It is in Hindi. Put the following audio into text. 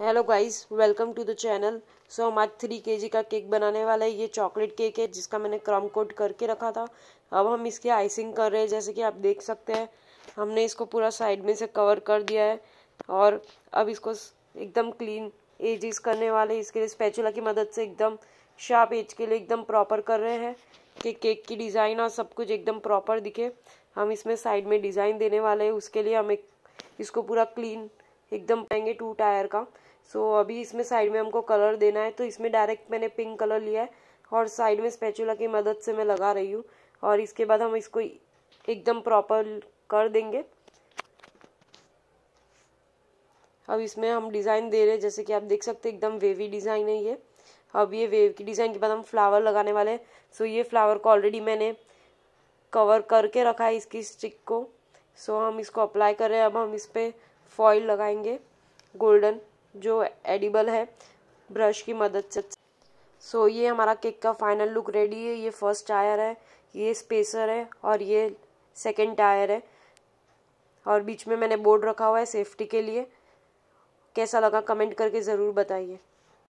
hello guys welcome to the channel so हम आज थ्री के का केक बनाने वाला है ये चॉकलेट केक है जिसका मैंने क्रम कोट करके रखा था अब हम इसकी आइसिंग कर रहे हैं जैसे कि आप देख सकते हैं हमने इसको पूरा साइड में से कवर कर दिया है और अब इसको एकदम क्लीन एजिस करने वाले इसके लिए स्पैचुला की मदद से एकदम शार्प एज के लिए एकदम प्रॉपर कर रहे हैं कि केक की डिज़ाइन और सब कुछ एकदम प्रॉपर दिखे हम इसमें साइड में डिज़ाइन देने वाले हैं उसके लिए हम एक इसको पूरा क्लीन एकदम पाएंगे टू टायर का सो so, अभी इसमें साइड में हमको कलर देना है तो इसमें डायरेक्ट मैंने पिंक कलर लिया है और साइड में स्पेचुला की मदद से मैं लगा रही हूँ और इसके बाद हम इसको एकदम प्रॉपर कर देंगे अब इसमें हम डिज़ाइन दे रहे हैं जैसे कि आप देख सकते हैं एकदम वेवी डिज़ाइन है ये अब ये वेव की डिज़ाइन के बाद हम फ्लावर लगाने वाले हैं सो ये फ्लावर को ऑलरेडी मैंने कवर करके रखा है इसकी स्टिक को सो हम इसको अप्लाई कर रहे हैं अब हम इस पर फॉइल लगाएंगे गोल्डन जो एडिबल है ब्रश की मदद से सो so, ये हमारा केक का फाइनल लुक रेडी है ये फर्स्ट टायर है ये स्पेसर है और ये सेकेंड टायर है और बीच में मैंने बोर्ड रखा हुआ है सेफ्टी के लिए कैसा लगा कमेंट करके ज़रूर बताइए